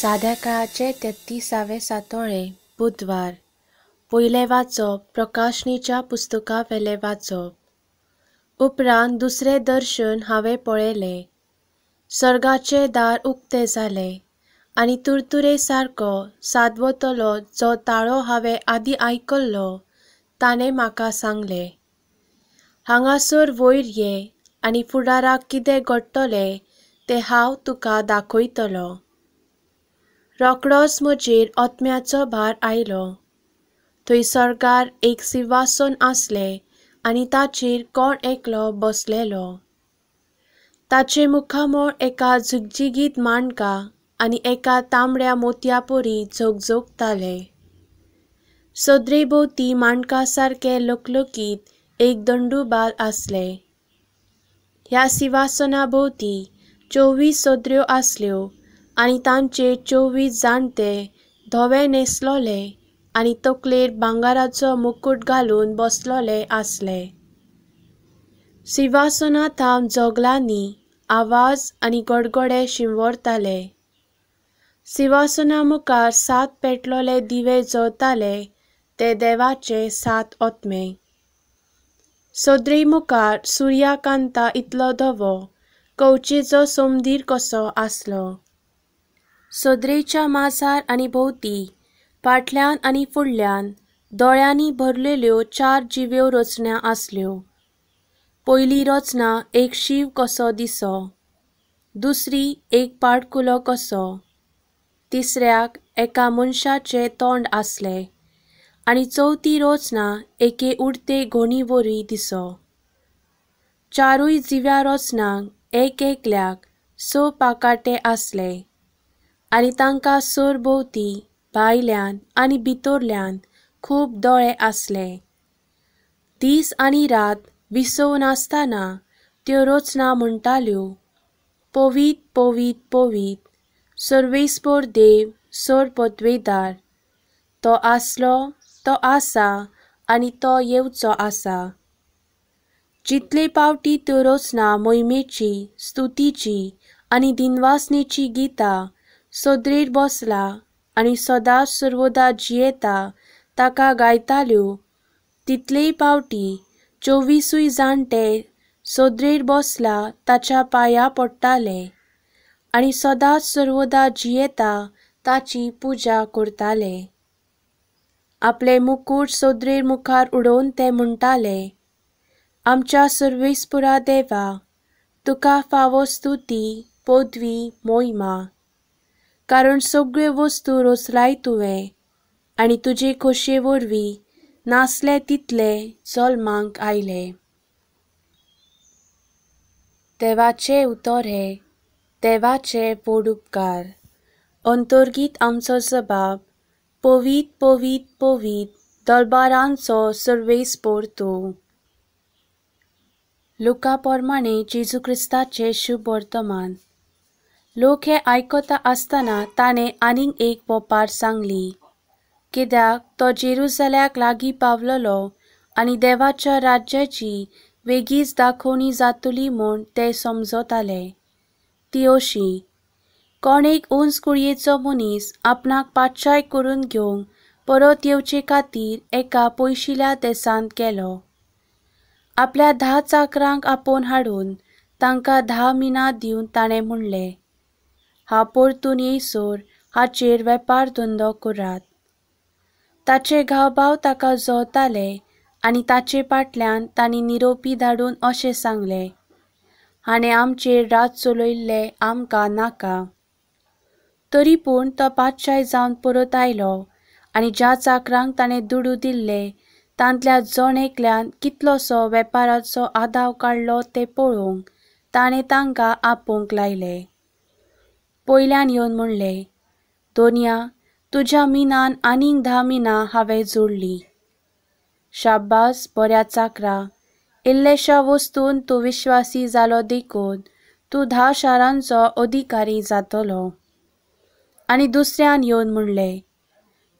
साध्या काळाचे तेत्तिसावे सातोळे बुधवार पयलें वाचप प्रकाशणीच्या पुस्तका वेले वाचप उपरांत दुसरे दर्शन हांवें पळयलें स्वर्गाचे दार उक्ते जालें आनी तुरतुरे सारको सादवतलो जो ताळो हांवें आदी आयकल्लो ताणें म्हाका सांगलें हांगासर वयर ये आनी फुडाराक कितें घडटलें तें हांव तुका दाखयतलों रोखडोच म्हजेर ओतम्याचो भार आयलो थंय सरकार एक सिंवासन आसले आनी ताचेर कोण एकलो बसलेलो ताचे मुखामोळ एका झुगजिगीत मांडका आनी एका तांबड्या पोरी झगझगताले सदरे भोवती मांडका सारके लकलकीत एक दंडूबाल आसले ह्या सिवासना भोवती चोवीस सदऱ्यो आसल्यो आणि तांचे चोवीस जाणते धवे न्हेसलोले आणि तकलेर भांगाराचो मुकूट घालून बसलोले आसले थांब जोगलांनी आवाज आणि गडगडे शिंवरताले सिंहासना मुखार सात पेटलोले दिवे जोताले ते देवाचे सात ओत्मे सोद्री मुखार सूर्याकांता इतलो धवो कवचेचो सोमदीर कसो आसलो सदरेच्या मासार आणि भोवती फाटल्यान आणि फुडल्यान दोळ्यांनी भरलेल्यो चार जिव्यो रचण्या आसल्यो पयली रचना एक शीव कसो दिसो दुसरी एक पाटकुलो कसो तिसऱ्याक एका मनशाचें तोंड आसले आणि चवथी रचना एके उडते घोणीवरी दिसो चारूय जिव्या रचनांक एक एकल्याक स पाकाटे आसले आनी तांकां सोरभोवती भायल्यान आणि भितोरल्यान खूब दोळे आसले दीस आणि रात विसव नासतना त्यो रोचना म्हणटाल्यो पोवीत पोवीत पोवीत सर्वेस्पोर देव सोर पतवेदार तो आसलो तो आसा आणि तो येवचो आसा जितले पावटी त्यो रोचना मोहिमेची स्तुतीची आणि दिनवासनेची गितां सोद्रीर बसला आणि सदांच सर्वोदा जियेता ताका गायताल्यो तितलेय पावटी चोवीसूय जाणटे सोद्रीर बसला ताच्या पाया पडटाले आणि सदा सर्वोदा जियेता ताची पुजा करताले आपले मुकूट सोद्रीर मुखार उडोवन ते म्हणटाले आमच्या सर्वेस्पुरा देवा तुका फावो स्तुती पोदवी मोहिमा कारण सगळ्यो वस्तू रोसलाय तुवें आणि तुजे खोशे वरवीं नासले तितले जल्मांक आयले देवाचे उतर हे देवाचे पोड उपकार अंतर्गीत आमचो जबाब पवीत पवीत पवीत दरबारांचो सर्वेस पोर तूं लोका जेजू क्रिस्ताचे शुभ वर्तमान लोक हे आयकता आसतना ताणें आनीक एक बोपार सांगली कित्याक तो जेरुसल्याक लागीं पावलो आनी देवाच्या राज्याची वेगीच दाखोवणी जातली म्हूण ते समजताले ती अशी कोण एक उंच कुळयेचो मनीस आपणाक पातशाय करून घेवंक परत येवचे खातीर एका पयशिल्या देसांत केलो आपल्या धा चाकरांक आपोवन हाडून तांकां धा मिना दिवन ताणें म्हणलें हा परतून येसोर हाचेर वेपार धंदो करात ताचे भाव ताका जोताले आणि ताचे पाटल्यान तांणी निरोपी धाडून अशें सांगले हाणे आमचेर रात चलयल्ले आमकां नाका तरी पूण तो पातशाय जावन परत आयलो आनी ज्या चाकरांक ताणे दुडू दिल्लें तांतल्या जण एकल्यान कितलोसो वेपाराचो आदाव काडलो ते पळोवंक ताणें तांकां आपोवंक लायलें पोयल्यान येवन म्हणले दोनिया तुज्या मिनान आनीक धा मिनां हांवें जोडलीं शाब्बास बऱ्या चाकरा इल्लेशा वस्तून तूं विश्वासी जालो देखून तूं धा शारांचो अधिकारी जातलो आनी दुसऱ्यान येवन म्हणलें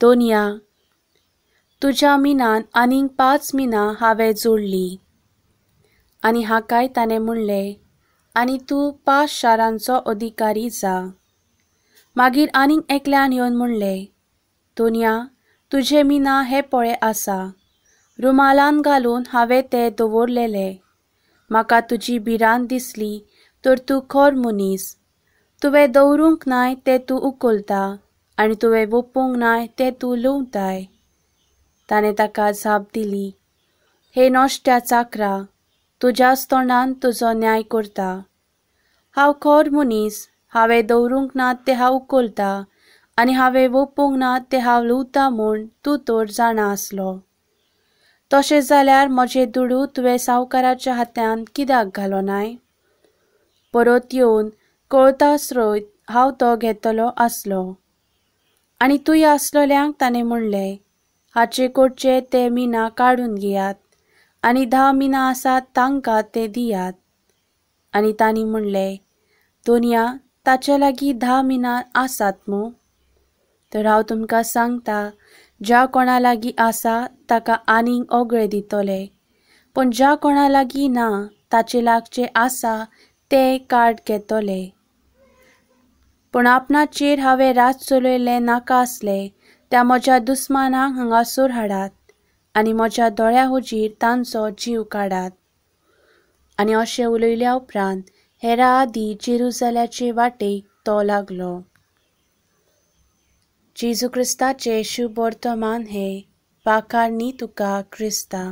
दोनिया तुज्या मिनान आनीक पांच मिनां हांवें जोडलीं आनी हाकाय ताणें म्हणलें आनी तूं पांच शारांचो अधिकारी जा मागीर आनीक एकल्यान येवन म्हणलें दोनिया तुजें मिना हें पळे आसा रुमालान घालून हांवें तें दवरलेलें म्हाका तुजी भिरांत दिसली तर तूं खर मनीस तुवें दवरूंक नाय तें तूं उखलता आनी तुवें वोपूंक नाय तें तूं लुवताय ताणें ताका जाप दिली हे नोश्ट्या चाकरा तुज्याच तोंडान तुजो न्याय करता हांव खर मनीस हांवें दवरूंक ना ते हांव उखलता आनी हांवें वोपूंक ना ते हांव लुवता म्हूण तूं तर जाणा आसलो तशें जाल्यार म्हजें दुडू तुवें सावकाराच्या हातांत कित्याक घालो नाय परत येवन कळता स्रोत हांव तो घेतलो आसलो आनी तुय आसलोल्यांक ताणें म्हणलें हाचे कोडचे ते मिना काडून घेयात आनी धा मिना आसात तांकां ते दियात आनी तांणी म्हणलें दोनिया ताच्या लागी धा मिना आसात मो तर हांव तुमकां सांगता ज्या कोणा लागी आसा ताका आनीक ओगळे दितले पूण ज्या कोणा लागी ना ताचे लागचे आसा ते कार्ड घेतले पूण आपणाचेर हांवें राज चलयले नाका आसले त्या म्हज्या दुस्मानांक सूर हाडात आनी म्हज्या दोळ्या हुजीर तांचो जीव काडात आनी अशें उलयल्या उपरांत हेरा हेराआधी जिरुजल्याचे वाटेक तो लागलो जेजू क्रिस्ताचें शुभवर्तमान हें पाकारणी तुका क्रिस्तां